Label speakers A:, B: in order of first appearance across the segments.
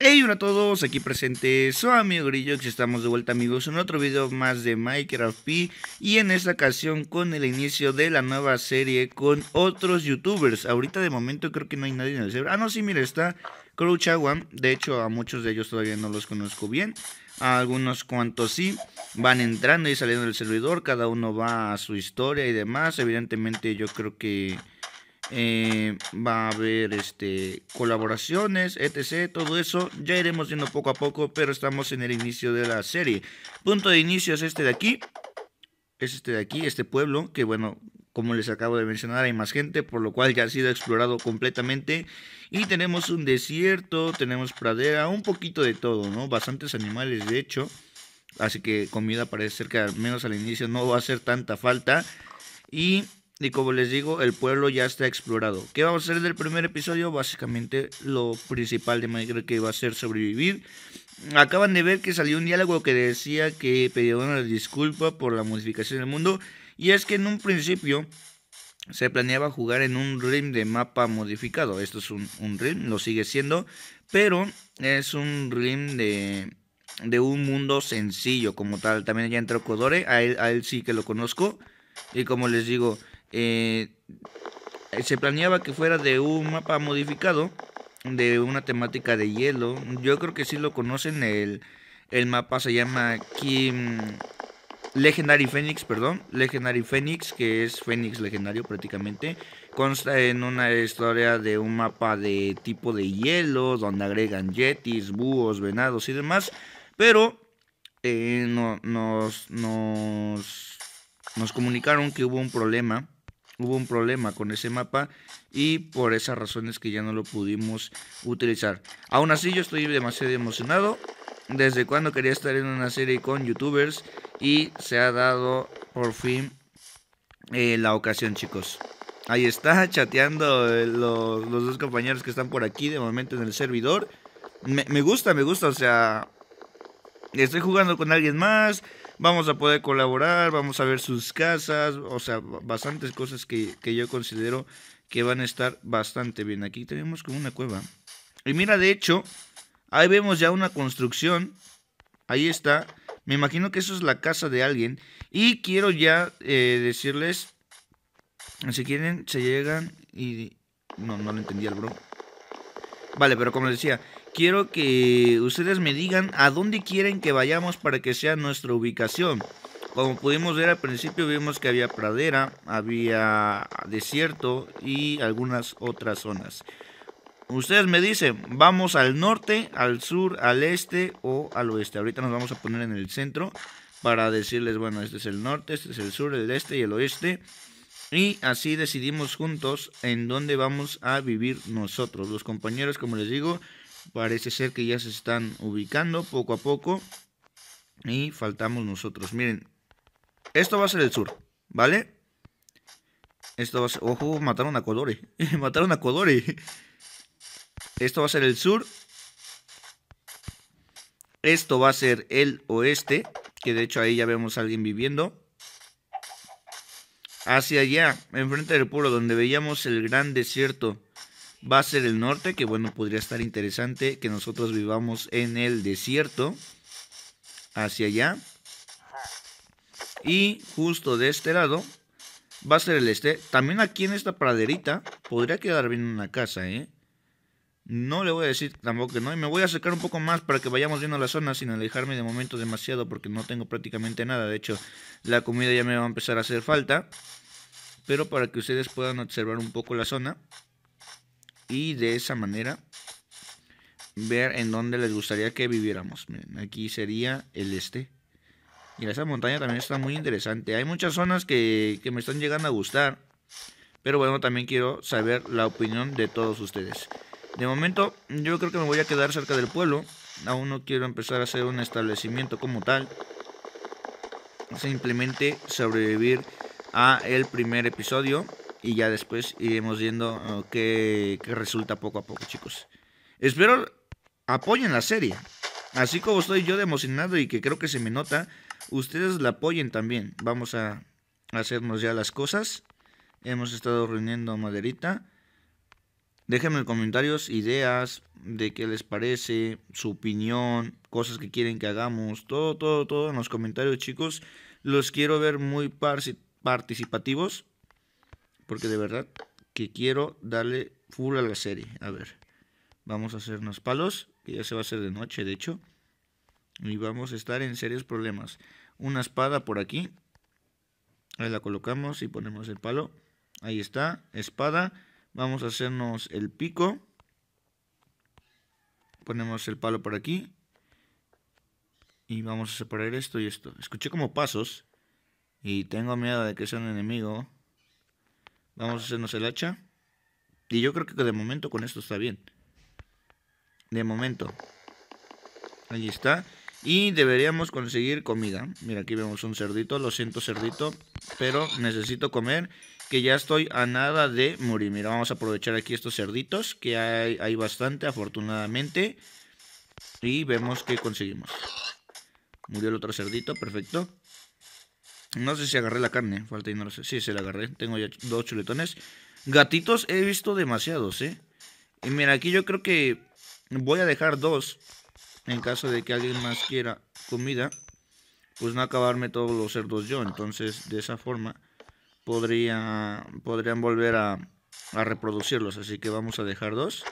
A: Hey, hola a todos, aquí presente su amigo Grillox. estamos de vuelta amigos en otro video más de Minecraft P y en esta ocasión con el inicio de la nueva serie con otros youtubers. Ahorita de momento creo que no hay nadie en el server. Ah, no, sí, mira, está Crouchawan, de hecho a muchos de ellos todavía no los conozco bien, a algunos cuantos sí, van entrando y saliendo del servidor, cada uno va a su historia y demás. Evidentemente yo creo que eh, va a haber este, colaboraciones, etc. Todo eso ya iremos viendo poco a poco, pero estamos en el inicio de la serie. Punto de inicio es este de aquí. Es este de aquí, este pueblo, que bueno, como les acabo de mencionar, hay más gente, por lo cual ya ha sido explorado completamente. Y tenemos un desierto, tenemos pradera, un poquito de todo, ¿no? Bastantes animales, de hecho. Así que comida parece ser que al menos al inicio no va a hacer tanta falta. Y y como les digo, el pueblo ya está explorado. ¿Qué vamos a hacer del primer episodio? Básicamente lo principal de Minecraft que va a ser sobrevivir. Acaban de ver que salió un diálogo que decía que pedían una disculpa por la modificación del mundo. Y es que en un principio se planeaba jugar en un rim de mapa modificado. Esto es un, rim, lo sigue siendo. Pero es un rim de, de un mundo sencillo como tal. También ya entró Codore, a él sí que lo conozco. Y como les digo, eh, se planeaba que fuera de un mapa modificado de una temática de hielo. Yo creo que sí lo conocen. El, mapa se llama Kim Legendary Phoenix, perdón. Legendary Phoenix, que es Phoenix legendario prácticamente. Consta en una historia de un mapa de tipo de hielo, donde agregan yetis, búhos, venados y demás. Pero eh, nos, nos, nos comunicaron que hubo un problema hubo un problema con ese mapa y por esas razones que ya no lo pudimos utilizar. Aún así yo estoy demasiado emocionado. Desde cuando quería estar en una serie con youtubers y se ha dado por fin eh, la ocasión chicos. Ahí está chateando eh, los, dos compañeros que están por aquí de momento en el servidor. me gusta, me gusta, o sea, estoy jugando con alguien más, vamos a poder colaborar, vamos a ver sus casas, o sea, bastantes cosas que, yo considero que van a estar bastante bien. Aquí tenemos como una cueva. Y mira, de hecho, ahí vemos ya una construcción. Ahí está. Me imagino que eso es la casa de alguien. Y quiero ya eh, decirles, si quieren, se llegan y... No, no lo entendí al bro. Vale, pero como les decía, quiero que ustedes me digan a dónde quieren que vayamos para que sea nuestra ubicación. Como pudimos ver al principio vimos que había pradera, había desierto y algunas otras zonas. Ustedes me dicen, vamos al norte, al sur, al este o al oeste. Ahorita nos vamos a poner en el centro para decirles, bueno, este es el norte, este es el sur, el este y el oeste. Y así decidimos juntos en dónde vamos a vivir nosotros. Los compañeros, como les digo, Parece ser que ya se están ubicando poco a poco. Y faltamos nosotros. Miren, esto va a ser el sur, ¿vale? Esto va a ser... Ojo, mataron a Codore mataron a Codore! Esto va a ser el sur. Esto va a ser el oeste. Que de hecho ahí ya vemos a alguien viviendo. Hacia allá, enfrente del pueblo donde veíamos el gran desierto va a ser el norte, que bueno, podría estar interesante que nosotros vivamos en el desierto, hacia allá. Y justo de este lado va a ser el este. También aquí en esta praderita podría quedar bien una casa, ¿eh? No le voy a decir tampoco que no. Y me voy a acercar un poco más para que vayamos viendo la zona sin alejarme de momento demasiado porque no tengo prácticamente nada. De hecho, la comida ya me va a empezar a hacer falta. Pero para que ustedes puedan observar un poco la zona y de esa manera ver en dónde les gustaría que viviéramos. aquí sería el este. Y esa montaña también está muy interesante. Hay muchas zonas que, que me están llegando a gustar. Pero bueno, también quiero saber la opinión de todos ustedes. De momento, yo creo que me voy a quedar cerca del pueblo. Aún no quiero empezar a hacer un establecimiento como tal. Simplemente sobrevivir a el primer episodio y ya después iremos viendo qué, resulta poco a poco, chicos. Espero apoyen la serie. Así como estoy yo de emocionado y que creo que se me nota, ustedes la apoyen también. Vamos a hacernos ya las cosas. Hemos estado reuniendo maderita. Déjenme en comentarios ideas de qué les parece, su opinión, cosas que quieren que hagamos. Todo, todo, todo en los comentarios, chicos. Los quiero ver muy participativos porque de verdad que quiero darle full a la serie. A ver, vamos a hacernos palos, que ya se va a hacer de noche, de hecho. Y vamos a estar en serios problemas. Una espada por aquí. Ahí la colocamos y ponemos el palo. Ahí está, espada. Vamos a hacernos el pico. Ponemos el palo por aquí. Y vamos a separar esto y esto. Escuché como pasos. Y tengo miedo de que sea un enemigo. Vamos a hacernos el hacha. Y yo creo que de momento con esto está bien. De momento. Ahí está. Y deberíamos conseguir comida. Mira, aquí vemos un cerdito. Lo siento, cerdito. Pero necesito comer. Que ya estoy a nada de morir. Mira, vamos a aprovechar aquí estos cerditos. Que hay, bastante, afortunadamente. Y vemos que conseguimos. Murió el otro cerdito. Perfecto. No sé si agarré la carne, falta y no lo sé. Sí, se la agarré. Tengo ya dos chuletones. Gatitos he visto demasiados, ¿eh? Y mira, aquí yo creo que voy a dejar dos. En caso de que alguien más quiera comida, pues no acabarme todos los cerdos yo. Entonces, de esa forma, podría, podrían volver a, a reproducirlos. Así que vamos a dejar dos.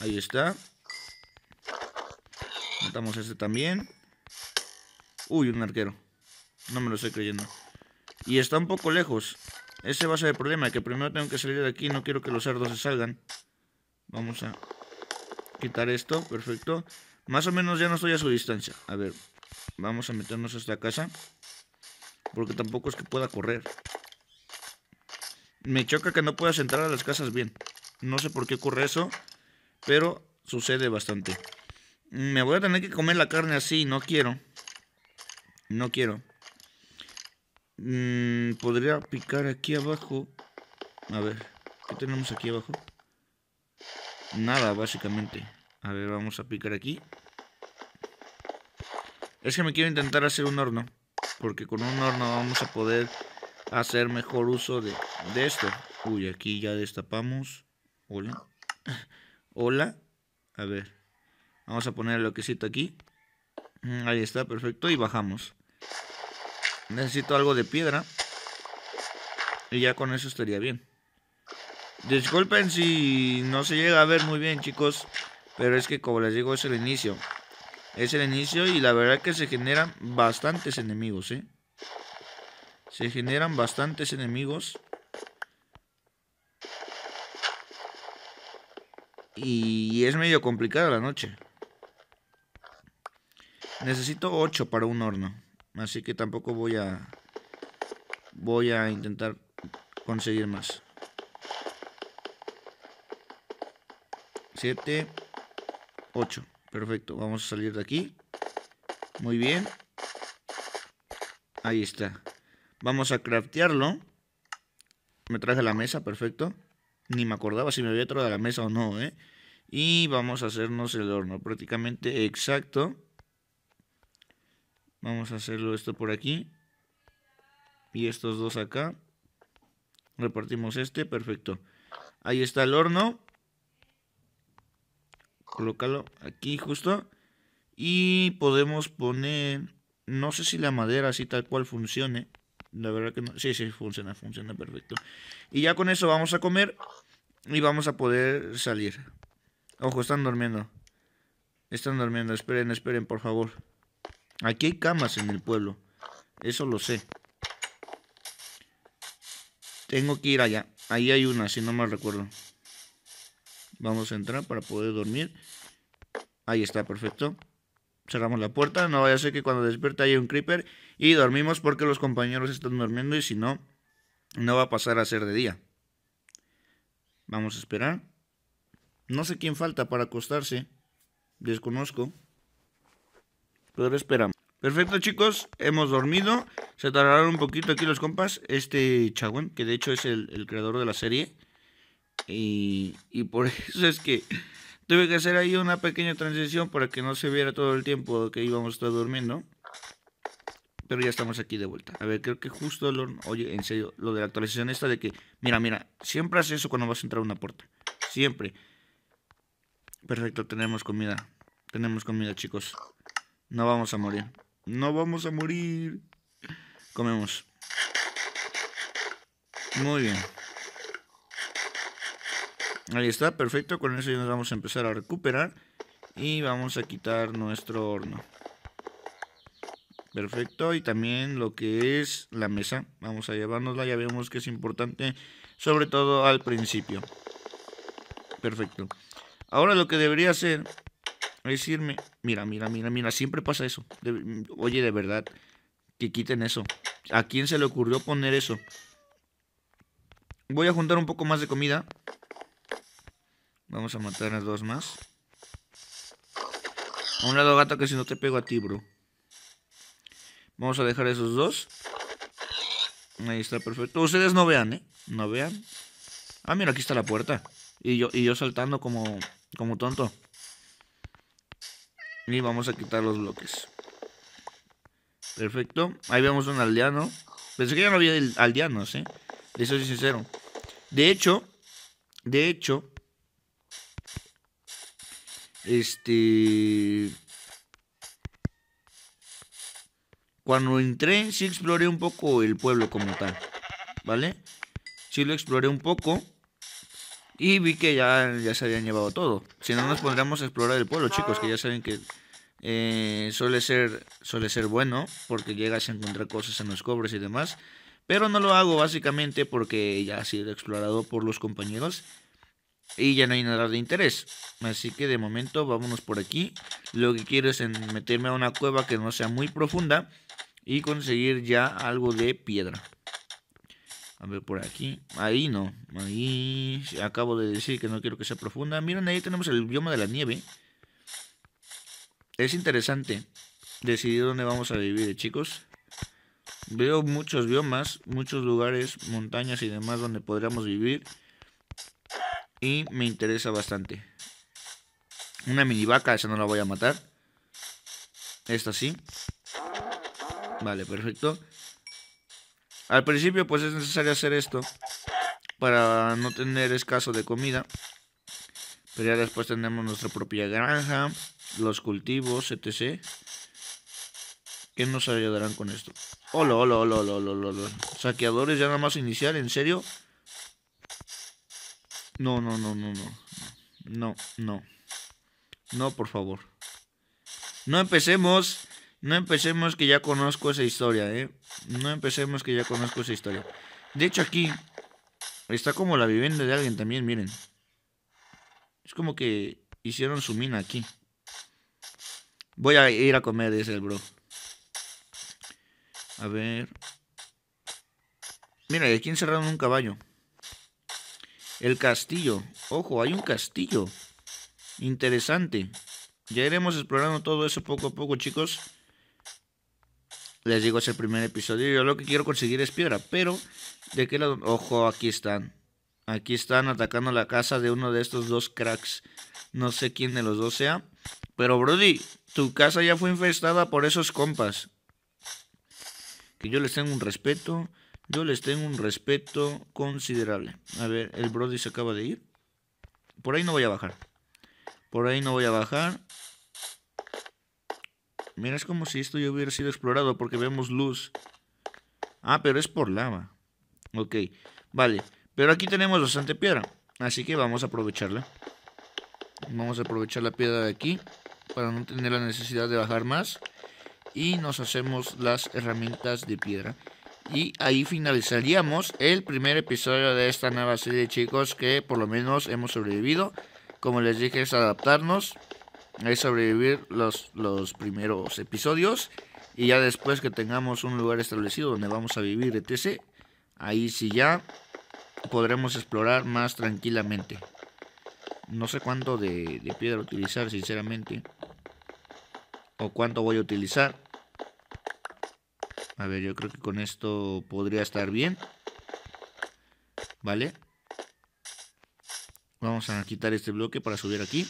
A: Ahí está. Matamos este también. Uy, un arquero. No me lo estoy creyendo. Y está un poco lejos. Ese va a ser el problema, que primero tengo que salir de aquí. No quiero que los cerdos se salgan. Vamos a quitar esto. Perfecto. Más o menos ya no estoy a su distancia. A ver, vamos a meternos a esta casa. Porque tampoco es que pueda correr. Me choca que no puedas entrar a las casas bien. No sé por qué ocurre eso, pero sucede bastante. Me voy a tener que comer la carne así, no quiero. No quiero. Mm, podría picar aquí abajo. A ver, ¿qué tenemos aquí abajo? Nada, básicamente. A ver, vamos a picar aquí. Es que me quiero intentar hacer un horno. Porque con un horno vamos a poder hacer mejor uso de, esto. Uy, aquí ya destapamos. Hola. Hola. A ver. Vamos a poner lo loquecito aquí. Mm, ahí está, perfecto. Y bajamos. Necesito algo de piedra. Y ya con eso estaría bien. Disculpen si no se llega a ver muy bien, chicos. Pero es que, como les digo, es el inicio. Es el inicio y la verdad que se generan bastantes enemigos, ¿eh? Se generan bastantes enemigos. Y es medio complicada la noche. Necesito 8 para un horno. Así que tampoco voy a voy a intentar conseguir más. 7, 8. Perfecto, vamos a salir de aquí. Muy bien. Ahí está. Vamos a craftearlo. Me traje la mesa, perfecto. Ni me acordaba si me había traído la mesa o no, ¿eh? Y vamos a hacernos el horno prácticamente exacto. Vamos a hacerlo esto por aquí. Y estos dos acá. Repartimos este, perfecto. Ahí está el horno. Colócalo aquí justo. Y podemos poner... No sé si la madera así tal cual funcione. La verdad que no. Sí, sí, funciona, funciona perfecto. Y ya con eso vamos a comer. Y vamos a poder salir. Ojo, están durmiendo. Están durmiendo. Esperen, esperen, por favor. Aquí hay camas en el pueblo. Eso lo sé. Tengo que ir allá. Ahí hay una, si no mal recuerdo. Vamos a entrar para poder dormir. Ahí está, perfecto. Cerramos la puerta. No vaya a ser que cuando despierta haya un creeper. Y dormimos porque los compañeros están durmiendo. Y si no, no va a pasar a ser de día. Vamos a esperar. No sé quién falta para acostarse. Desconozco pero esperamos. Perfecto chicos, hemos dormido, se tardaron un poquito aquí los compas, este chagüen, que de hecho es el, creador de la serie, y, y, por eso es que tuve que hacer ahí una pequeña transición para que no se viera todo el tiempo que íbamos a estar durmiendo, pero ya estamos aquí de vuelta. A ver, creo que justo, lo, oye, en serio, lo de la actualización esta de que, mira, mira, siempre haces eso cuando vas a entrar a una puerta, siempre. Perfecto, tenemos comida, tenemos comida chicos. No vamos a morir. No vamos a morir. Comemos. Muy bien. Ahí está, perfecto. Con eso ya nos vamos a empezar a recuperar. Y vamos a quitar nuestro horno. Perfecto. Y también lo que es la mesa. Vamos a llevárnosla. Ya vemos que es importante. Sobre todo al principio. Perfecto. Ahora lo que debería hacer decirme, mira, mira, mira, mira, siempre pasa eso. oye, de verdad, que quiten eso. ¿A quién se le ocurrió poner eso? Voy a juntar un poco más de comida. Vamos a matar a dos más. A un lado gato que si no te pego a ti, bro. Vamos a dejar esos dos. Ahí está, perfecto. Ustedes no vean, ¿eh? No vean. Ah, mira, aquí está la puerta. Y yo, y yo saltando como, como tonto. Y vamos a quitar los bloques. Perfecto. Ahí vemos un aldeano. Pensé que ya no había aldeanos, ¿eh? Eso es sincero. De hecho, de hecho, este... Cuando entré, sí exploré un poco el pueblo como tal. ¿Vale? Sí lo exploré un poco. Y vi que ya, ya se habían llevado todo. Si no, nos pondríamos a explorar el pueblo, chicos, que ya saben que eh, suele, ser, suele ser bueno porque llegas a encontrar cosas en los cobres y demás. Pero no lo hago básicamente porque ya ha sido explorado por los compañeros y ya no hay nada de interés. Así que de momento vámonos por aquí. Lo que quiero es meterme a una cueva que no sea muy profunda y conseguir ya algo de piedra. A ver, por aquí. Ahí no. Ahí acabo de decir que no quiero que sea profunda. Miren, ahí tenemos el bioma de la nieve. Es interesante decidir dónde vamos a vivir, chicos. Veo muchos biomas, muchos lugares, montañas y demás donde podríamos vivir. Y me interesa bastante. Una mini vaca, esa no la voy a matar. Esta sí. Vale, perfecto. Al principio pues es necesario hacer esto para no tener escaso de comida. Pero ya después tenemos nuestra propia granja, los cultivos, etc. ¿Qué nos ayudarán con esto? Hola, hola, hola, hola, hola, hola. Saqueadores ya nada más iniciar, ¿en serio? No, no, no, no, no. No, no. No, por favor. No empecemos. No empecemos que ya conozco esa historia, ¿eh? No empecemos que ya conozco esa historia. De hecho, aquí está como la vivienda de alguien también, miren. Es como que hicieron su mina aquí. Voy a ir a comer, ese, el bro. A ver. Mira, aquí encerraron un caballo. El castillo. Ojo, hay un castillo. Interesante. Ya iremos explorando todo eso poco a poco, chicos. Les digo, es el primer episodio. Yo lo que quiero conseguir es piedra, pero ¿de qué lado? Ojo, aquí están. Aquí están atacando la casa de uno de estos dos cracks. No sé quién de los dos sea. Pero Brody, tu casa ya fue infestada por esos compas. Que yo les tengo un respeto. Yo les tengo un respeto considerable. A ver, el Brody se acaba de ir. Por ahí no voy a bajar. Por ahí no voy a bajar. Mira, es como si esto ya hubiera sido explorado porque vemos luz. Ah, pero es por lava. Ok, vale. Pero aquí tenemos bastante piedra. Así que vamos a aprovecharla. Vamos a aprovechar la piedra de aquí. Para no tener la necesidad de bajar más. Y nos hacemos las herramientas de piedra. Y ahí finalizaríamos el primer episodio de esta nueva serie, chicos. Que por lo menos hemos sobrevivido. Como les dije, es adaptarnos ahí sobrevivir los, los primeros episodios y ya después que tengamos un lugar establecido donde vamos a vivir, etc., ahí sí ya podremos explorar más tranquilamente. No sé cuánto de, de piedra utilizar, sinceramente. O cuánto voy a utilizar. A ver, yo creo que con esto podría estar bien. ¿Vale? Vamos a quitar este bloque para subir aquí.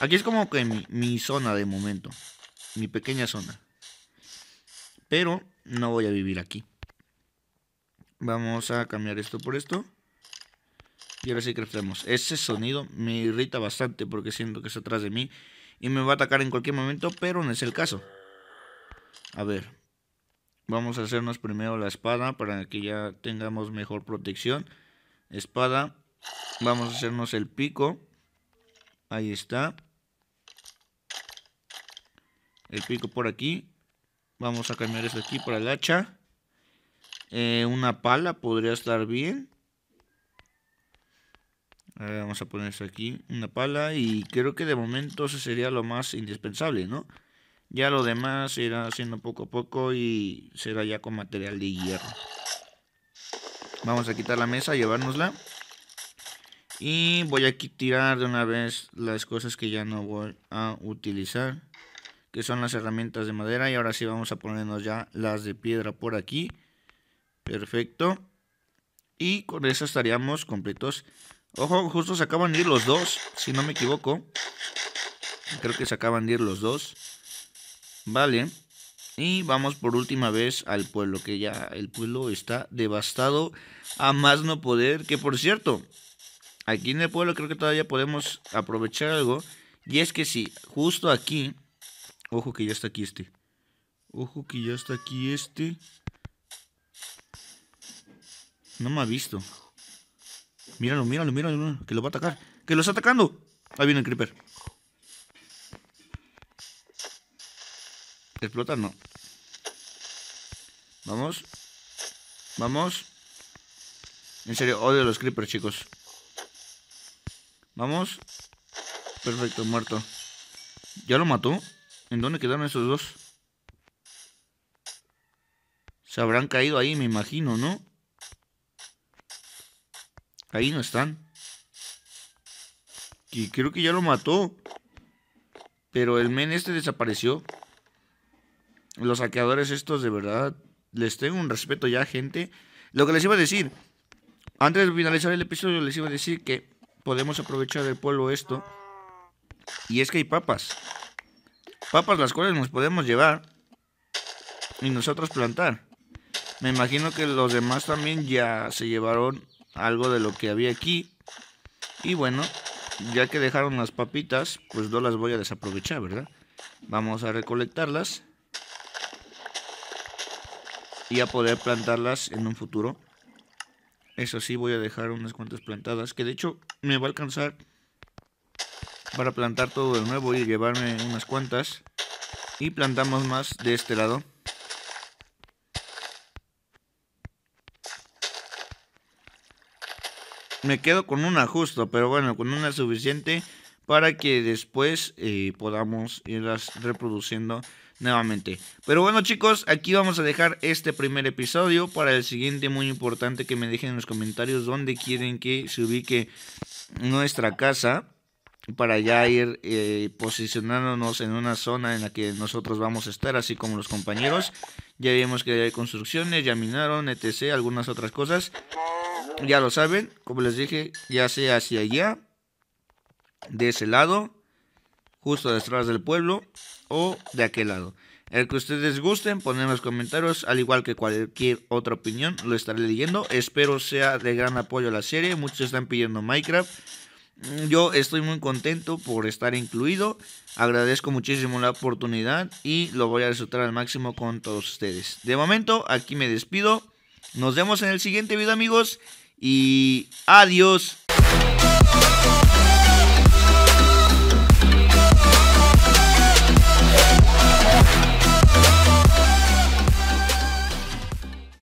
A: Aquí es como que mi, zona de momento. Mi pequeña zona. Pero no voy a vivir aquí. Vamos a cambiar esto por esto. Y ahora sí crecemos. Ese sonido me irrita bastante porque siento que está atrás de mí. Y me va a atacar en cualquier momento, pero no es el caso. A ver. Vamos a hacernos primero la espada para que ya tengamos mejor protección. Espada. Vamos a hacernos el pico. Ahí está. El pico por aquí. Vamos a cambiar esto aquí para el hacha. Eh, una pala podría estar bien. vamos a poner esto aquí. Una pala. Y creo que de momento eso sería lo más indispensable, ¿no? Ya lo demás irá haciendo poco a poco y será ya con material de hierro. Vamos a quitar la mesa, llevárnosla. Y voy aquí a tirar de una vez las cosas que ya no voy a utilizar. Que son las herramientas de madera. Y ahora sí vamos a ponernos ya las de piedra por aquí. Perfecto. Y con eso estaríamos completos. Ojo, justo se acaban de ir los dos. Si no me equivoco. Creo que se acaban de ir los dos. Vale. Y vamos por última vez al pueblo, que ya el pueblo está devastado a más no poder. Que por cierto, aquí en el pueblo creo que todavía podemos aprovechar algo. Y es que si justo aquí... Ojo que ya está aquí este. Ojo que ya está aquí este. No me ha visto. Míralo, míralo, míralo, que lo va a atacar. Que lo está atacando. Ahí viene el creeper. Explota, no. Vamos. Vamos. En serio, odio los creepers, chicos. Vamos. Perfecto, muerto. ¿Ya lo mató? ¿En dónde quedaron esos dos? Se habrán caído ahí, me imagino, ¿no? Ahí no están. Y creo que ya lo mató. Pero el men este desapareció. Los saqueadores estos, de verdad, les tengo un respeto ya, gente. Lo que les iba a decir, antes de finalizar el episodio, les iba a decir que podemos aprovechar del pueblo esto. Y es que hay papas. Papas las cuales nos podemos llevar y nosotros plantar. Me imagino que los demás también ya se llevaron algo de lo que había aquí. Y bueno, ya que dejaron las papitas, pues no las voy a desaprovechar, ¿verdad? Vamos a recolectarlas y a poder plantarlas en un futuro. Eso sí, voy a dejar unas cuantas plantadas. Que de hecho me va a alcanzar para plantar todo de nuevo y llevarme unas cuantas. Y plantamos más de este lado. Me quedo con una justo, pero bueno, con una suficiente para que después eh, podamos irlas reproduciendo nuevamente. Pero bueno chicos, aquí vamos a dejar este primer episodio. Para el siguiente muy importante que me dejen en los comentarios dónde quieren que se ubique nuestra casa para ya ir eh, posicionándonos en una zona en la que nosotros vamos a estar, así como los compañeros. Ya vimos que hay construcciones, ya minaron, etc., algunas otras cosas. Ya lo saben, como les dije, ya sea hacia allá, de ese lado, justo detrás del pueblo o de aquel lado. El que ustedes gusten, ponen los comentarios, al igual que cualquier otra opinión, lo estaré leyendo. Espero sea de gran apoyo a la serie. Muchos están pidiendo Minecraft. Mm, yo estoy muy contento por estar incluido. Agradezco muchísimo la oportunidad y lo voy a disfrutar al máximo con todos ustedes. De momento, aquí me despido. Nos vemos en el siguiente video, amigos. Y adiós.